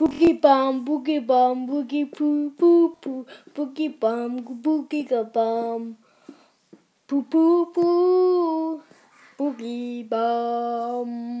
Boogie bomb, boogie bomb, boogie poo poo poo, boogie bomb, boogie ga bomb, poo poo poo, boogie bomb.